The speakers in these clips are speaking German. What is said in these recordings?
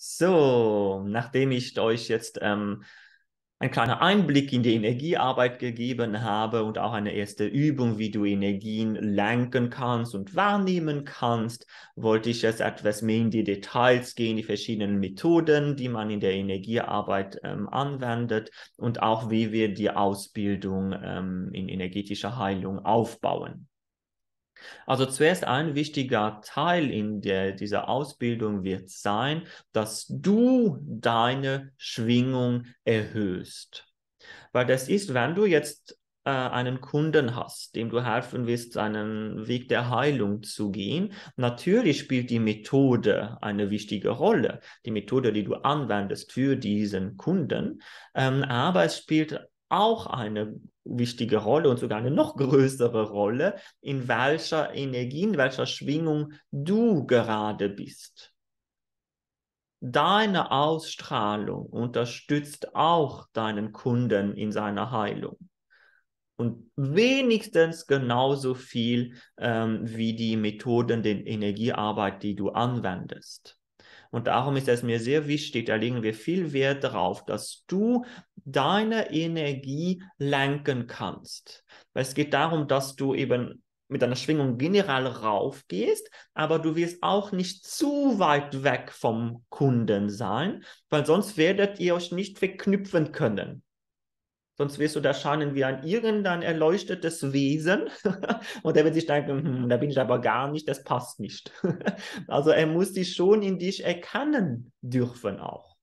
So, nachdem ich euch jetzt ähm, einen kleinen Einblick in die Energiearbeit gegeben habe und auch eine erste Übung, wie du Energien lenken kannst und wahrnehmen kannst, wollte ich jetzt etwas mehr in die Details gehen, die verschiedenen Methoden, die man in der Energiearbeit ähm, anwendet und auch wie wir die Ausbildung ähm, in energetischer Heilung aufbauen. Also zuerst ein wichtiger Teil in der, dieser Ausbildung wird sein, dass du deine Schwingung erhöhst. Weil das ist, wenn du jetzt äh, einen Kunden hast, dem du helfen willst, einen Weg der Heilung zu gehen, natürlich spielt die Methode eine wichtige Rolle. Die Methode, die du anwendest für diesen Kunden. Ähm, aber es spielt auch eine wichtige Rolle und sogar eine noch größere Rolle, in welcher Energie, in welcher Schwingung du gerade bist. Deine Ausstrahlung unterstützt auch deinen Kunden in seiner Heilung. Und wenigstens genauso viel ähm, wie die Methoden der Energiearbeit, die du anwendest. Und darum ist es mir sehr wichtig, da legen wir viel Wert darauf, dass du deine Energie lenken kannst. Weil es geht darum, dass du eben mit einer Schwingung generell raufgehst, aber du wirst auch nicht zu weit weg vom Kunden sein, weil sonst werdet ihr euch nicht verknüpfen können. Sonst wirst du da scheinen wie ein irgendein erleuchtetes Wesen. und er wird sich denken, hm, da bin ich aber gar nicht, das passt nicht. also er muss dich schon in dich erkennen dürfen auch.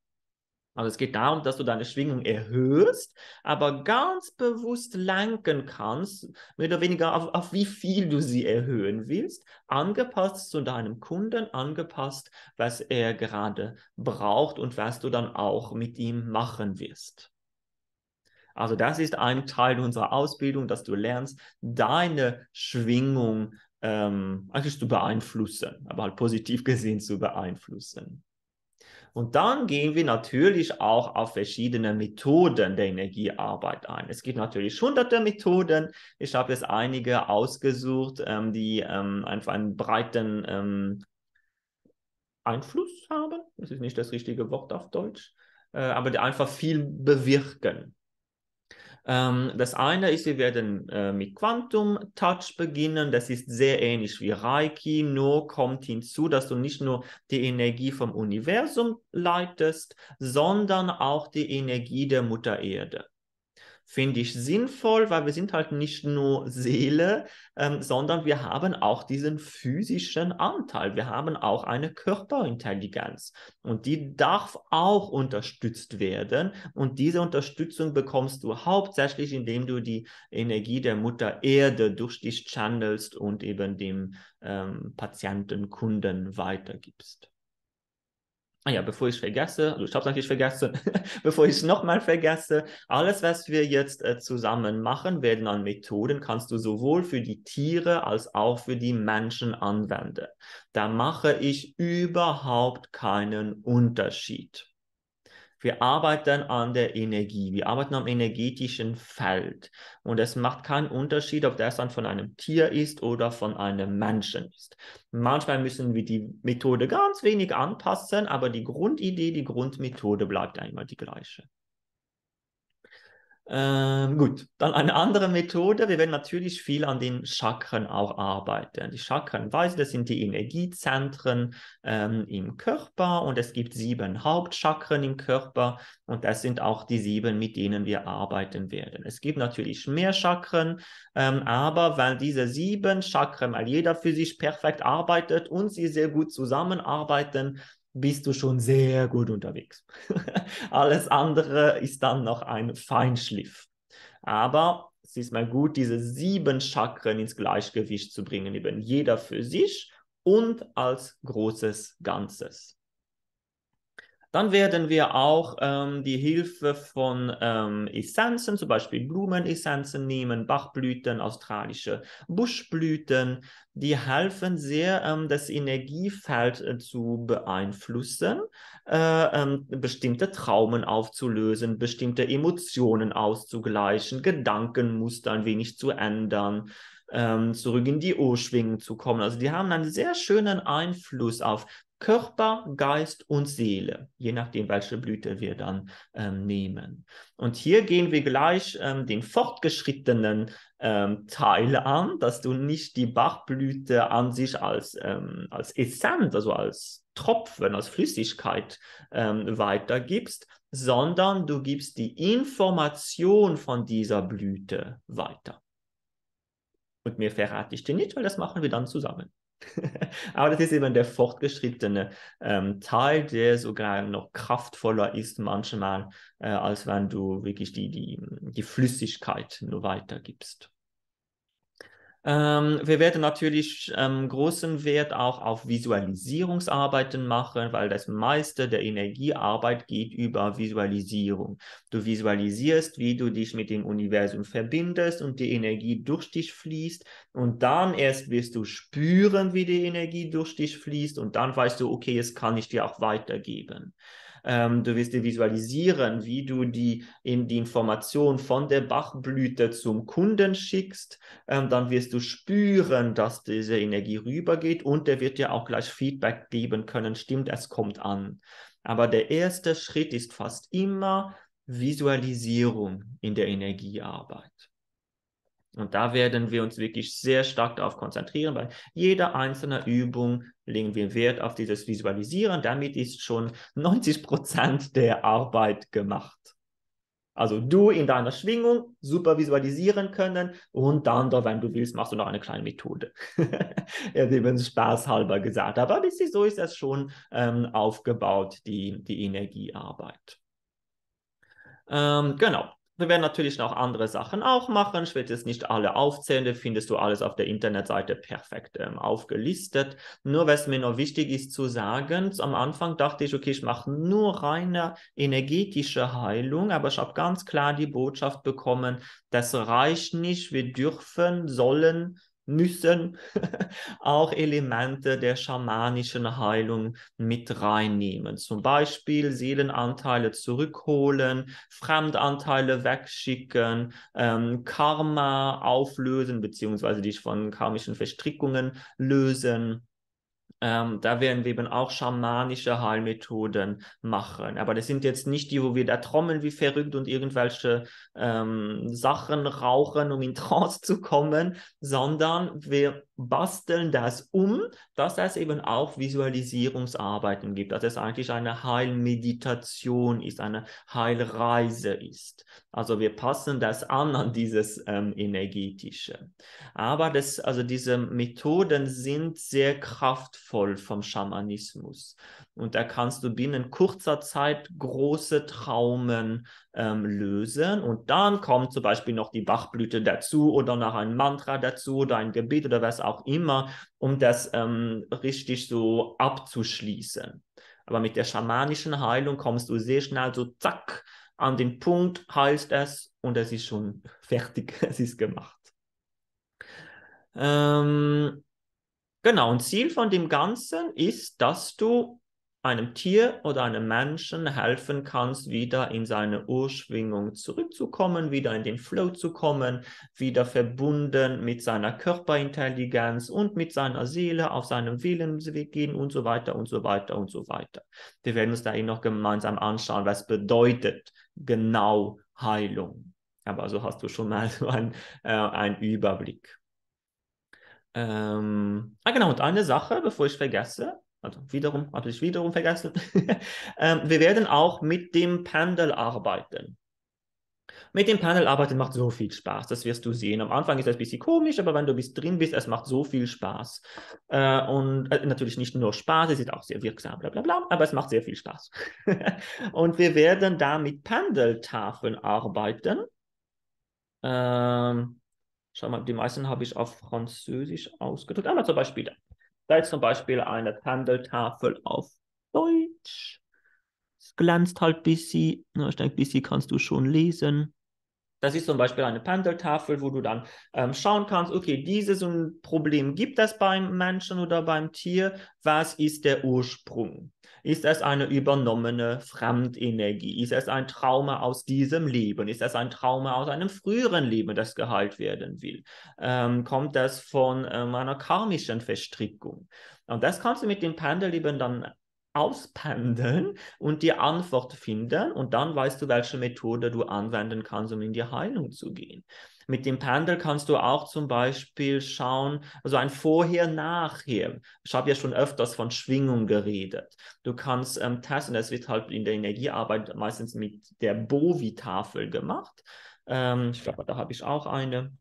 Also es geht darum, dass du deine Schwingung erhöhst, aber ganz bewusst lenken kannst, mehr oder weniger auf, auf wie viel du sie erhöhen willst, angepasst zu deinem Kunden, angepasst, was er gerade braucht und was du dann auch mit ihm machen wirst. Also das ist ein Teil unserer Ausbildung, dass du lernst, deine Schwingung ähm, eigentlich zu beeinflussen, aber halt positiv gesehen zu beeinflussen. Und dann gehen wir natürlich auch auf verschiedene Methoden der Energiearbeit ein. Es gibt natürlich hunderte Methoden. Ich habe jetzt einige ausgesucht, ähm, die ähm, einfach einen breiten ähm, Einfluss haben. Das ist nicht das richtige Wort auf Deutsch, äh, aber die einfach viel bewirken. Ähm, das eine ist, wir werden äh, mit Quantum Touch beginnen. Das ist sehr ähnlich wie Reiki, nur kommt hinzu, dass du nicht nur die Energie vom Universum leitest, sondern auch die Energie der Mutter Erde finde ich sinnvoll, weil wir sind halt nicht nur Seele, ähm, sondern wir haben auch diesen physischen Anteil. Wir haben auch eine Körperintelligenz und die darf auch unterstützt werden. Und diese Unterstützung bekommst du hauptsächlich, indem du die Energie der Mutter Erde durch dich channelst und eben dem ähm, Patienten, Kunden weitergibst. Ah ja, bevor ich vergesse, also ich habe es natürlich vergessen, bevor ich nochmal vergesse, alles, was wir jetzt äh, zusammen machen werden an Methoden, kannst du sowohl für die Tiere als auch für die Menschen anwenden. Da mache ich überhaupt keinen Unterschied. Wir arbeiten an der Energie, wir arbeiten am energetischen Feld. Und es macht keinen Unterschied, ob das dann von einem Tier ist oder von einem Menschen ist. Manchmal müssen wir die Methode ganz wenig anpassen, aber die Grundidee, die Grundmethode bleibt einmal die gleiche. Ähm, gut, dann eine andere Methode. Wir werden natürlich viel an den Chakren auch arbeiten. Die Chakren, weißt das sind die Energiezentren ähm, im Körper und es gibt sieben Hauptchakren im Körper und das sind auch die sieben, mit denen wir arbeiten werden. Es gibt natürlich mehr Chakren, ähm, aber weil diese sieben Chakren, weil jeder für sich perfekt arbeitet und sie sehr gut zusammenarbeiten, bist du schon sehr gut unterwegs. Alles andere ist dann noch ein Feinschliff. Aber es ist mal gut, diese sieben Chakren ins Gleichgewicht zu bringen, eben jeder für sich und als großes Ganzes. Dann werden wir auch ähm, die Hilfe von ähm, Essenzen, zum Beispiel Blumenessenzen nehmen, Bachblüten, australische Buschblüten. Die helfen sehr, ähm, das Energiefeld äh, zu beeinflussen, äh, ähm, bestimmte Traumen aufzulösen, bestimmte Emotionen auszugleichen, Gedankenmuster ein wenig zu ändern ähm, zurück in die o zu kommen. Also die haben einen sehr schönen Einfluss auf Körper, Geist und Seele, je nachdem, welche Blüte wir dann ähm, nehmen. Und hier gehen wir gleich ähm, den fortgeschrittenen ähm, Teil an, dass du nicht die Bachblüte an sich als, ähm, als Essenz, also als Tropfen, als Flüssigkeit ähm, weitergibst, sondern du gibst die Information von dieser Blüte weiter. Und mir verrate ich dir nicht, weil das machen wir dann zusammen. Aber das ist eben der fortgeschrittene ähm, Teil, der sogar noch kraftvoller ist manchmal, äh, als wenn du wirklich die, die, die Flüssigkeit nur weitergibst. Ähm, wir werden natürlich ähm, großen Wert auch auf Visualisierungsarbeiten machen, weil das meiste der Energiearbeit geht über Visualisierung. Du visualisierst, wie du dich mit dem Universum verbindest und die Energie durch dich fließt. Und dann erst wirst du spüren, wie die Energie durch dich fließt. Und dann weißt du, okay, jetzt kann ich dir auch weitergeben. Ähm, du wirst dir visualisieren, wie du die, in die Information von der Bachblüte zum Kunden schickst. Ähm, dann wirst du spüren, dass diese Energie rübergeht und der wird dir auch gleich Feedback geben können. Stimmt, es kommt an. Aber der erste Schritt ist fast immer Visualisierung in der Energiearbeit. Und da werden wir uns wirklich sehr stark darauf konzentrieren, weil jede einzelne Übung legen wir Wert auf dieses Visualisieren. Damit ist schon 90 Prozent der Arbeit gemacht. Also du in deiner Schwingung super visualisieren können und dann, wenn du willst, machst du noch eine kleine Methode. Eben spaßhalber gesagt. Aber ein so ist das schon ähm, aufgebaut, die, die Energiearbeit. Ähm, genau. Wir werden natürlich noch andere Sachen auch machen. Ich werde jetzt nicht alle aufzählen, da findest du alles auf der Internetseite perfekt ähm, aufgelistet. Nur was mir noch wichtig ist zu sagen, am Anfang dachte ich, okay, ich mache nur reine energetische Heilung, aber ich habe ganz klar die Botschaft bekommen, das reicht nicht, wir dürfen, sollen müssen, auch Elemente der schamanischen Heilung mit reinnehmen. Zum Beispiel Seelenanteile zurückholen, Fremdanteile wegschicken, ähm, Karma auflösen, beziehungsweise dich von karmischen Verstrickungen lösen ähm, da werden wir eben auch schamanische Heilmethoden machen. Aber das sind jetzt nicht die, wo wir da trommeln wie verrückt und irgendwelche ähm, Sachen rauchen, um in Trance zu kommen, sondern wir basteln das um, dass es eben auch Visualisierungsarbeiten gibt, dass es eigentlich eine Heilmeditation ist, eine Heilreise ist. Also wir passen das an an dieses ähm, energetische. Aber das, also diese Methoden sind sehr kraftvoll voll vom Schamanismus. Und da kannst du binnen kurzer Zeit große Traumen ähm, lösen. Und dann kommt zum Beispiel noch die Bachblüte dazu oder noch ein Mantra dazu oder ein Gebet oder was auch immer, um das ähm, richtig so abzuschließen. Aber mit der schamanischen Heilung kommst du sehr schnell so zack an den Punkt, heilst es und es ist schon fertig, es ist gemacht. Ähm, Genau, und Ziel von dem Ganzen ist, dass du einem Tier oder einem Menschen helfen kannst, wieder in seine Urschwingung zurückzukommen, wieder in den Flow zu kommen, wieder verbunden mit seiner Körperintelligenz und mit seiner Seele auf seinem Willensweg gehen und so weiter und so weiter und so weiter. Wir werden uns da eben noch gemeinsam anschauen, was bedeutet genau Heilung. Aber so hast du schon mal so einen, äh, einen Überblick. Ähm, ah, genau, und eine Sache, bevor ich vergesse, also wiederum, hatte ich wiederum vergessen, ähm, wir werden auch mit dem Pendel arbeiten. Mit dem Panel arbeiten macht so viel Spaß, das wirst du sehen. Am Anfang ist es ein bisschen komisch, aber wenn du bist drin bist, es macht so viel Spaß. Äh, und äh, natürlich nicht nur Spaß, es ist auch sehr wirksam, bla bla bla, aber es macht sehr viel Spaß. und wir werden da mit Pendeltafeln arbeiten. Ähm, Schau mal, die meisten habe ich auf Französisch ausgedrückt. Einmal zum Beispiel, da ist zum Beispiel eine Tandeltafel auf Deutsch. Es glänzt halt ein bisschen. Ne, ich denke, ein bisschen kannst du schon lesen. Das ist zum Beispiel eine Pendeltafel, wo du dann ähm, schauen kannst, okay, dieses Problem gibt es beim Menschen oder beim Tier. Was ist der Ursprung? Ist es eine übernommene Fremdenergie? Ist es ein Trauma aus diesem Leben? Ist es ein Trauma aus einem früheren Leben, das geheilt werden will? Ähm, kommt das von ähm, einer karmischen Verstrickung? Und das kannst du mit dem Pendel eben dann auspendeln und die Antwort finden und dann weißt du, welche Methode du anwenden kannst, um in die Heilung zu gehen. Mit dem Pendel kannst du auch zum Beispiel schauen, also ein Vorher-Nachher. Ich habe ja schon öfters von Schwingung geredet. Du kannst ähm, testen, es wird halt in der Energiearbeit meistens mit der Bovi-Tafel gemacht. Ähm, ich glaube, da habe ich auch eine,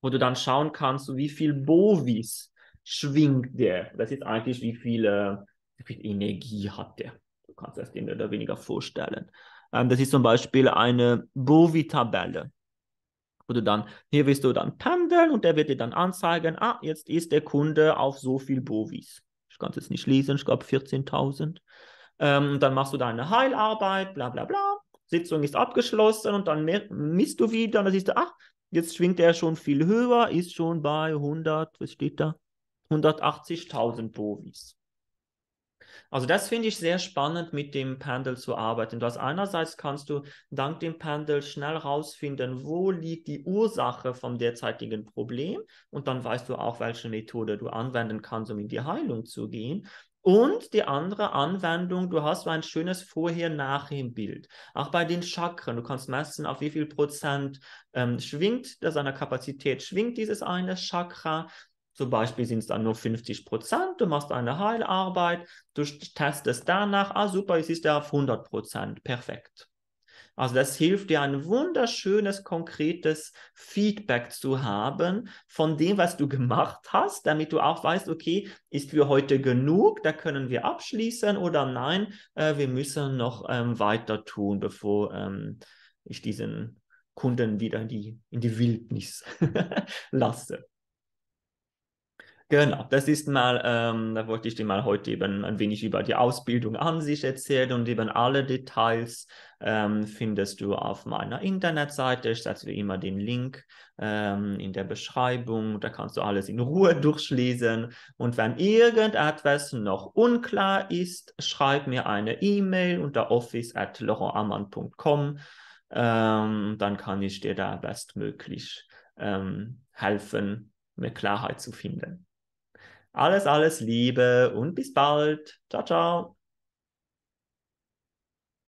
wo du dann schauen kannst, wie viel Bovis schwingt der. Das ist eigentlich, wie viele viel Energie hatte. Du kannst es dir mehr oder weniger vorstellen. Ähm, das ist zum Beispiel eine Bovi-Tabelle. Wo dann, hier wirst du dann pendeln und der wird dir dann anzeigen, ah, jetzt ist der Kunde auf so viel Bovis. Ich kann es jetzt nicht lesen, ich glaube 14.000. Ähm, dann machst du deine Heilarbeit, bla bla bla. Sitzung ist abgeschlossen und dann misst du wieder und dann siehst du, ach, jetzt schwingt er schon viel höher, ist schon bei 100, was steht da? 180.000 Bovis. Also das finde ich sehr spannend, mit dem Pendel zu arbeiten. Du hast einerseits kannst du dank dem Pendel schnell herausfinden, wo liegt die Ursache vom derzeitigen Problem und dann weißt du auch, welche Methode du anwenden kannst, um in die Heilung zu gehen. Und die andere Anwendung, du hast so ein schönes Vorher-Nachher-Bild. Auch bei den Chakren, du kannst messen, auf wie viel Prozent ähm, schwingt, seiner Kapazität schwingt dieses eine Chakra. Zum Beispiel sind es dann nur 50 Prozent. Du machst eine Heilarbeit, du testest danach, ah super, es ist ja auf 100 Prozent, perfekt. Also das hilft dir ein wunderschönes, konkretes Feedback zu haben von dem, was du gemacht hast, damit du auch weißt, okay, ist für heute genug, da können wir abschließen oder nein, äh, wir müssen noch ähm, weiter tun, bevor ähm, ich diesen Kunden wieder in die, in die Wildnis lasse. Genau, das ist mal, ähm, da wollte ich dir mal heute eben ein wenig über die Ausbildung an sich erzählen und eben alle Details ähm, findest du auf meiner Internetseite. Ich setze wie immer den Link ähm, in der Beschreibung. Da kannst du alles in Ruhe durchlesen. Und wenn irgendetwas noch unklar ist, schreib mir eine E-Mail unter office at office.laurentammann.com. Ähm, dann kann ich dir da bestmöglich ähm, helfen, mir Klarheit zu finden. Alles, alles Liebe und bis bald. Ciao, ciao.